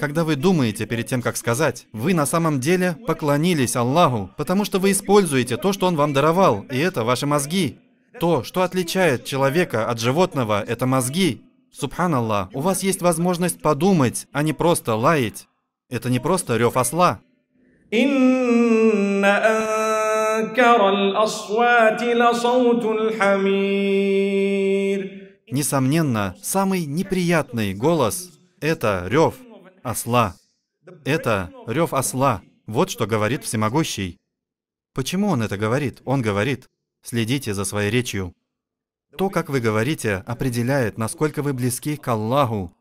Когда вы думаете перед тем, как сказать, вы на самом деле поклонились Аллаху, потому что вы используете то, что Он вам даровал, и это ваши мозги. То, что отличает человека от животного, это мозги. Субханаллах, у вас есть возможность подумать, а не просто лаять. Это не просто рев осла. Несомненно, самый неприятный голос – это рев осла. Это рев осла. Вот что говорит всемогущий. Почему он это говорит? Он говорит, следите за своей речью. То, как вы говорите, определяет, насколько вы близки к Аллаху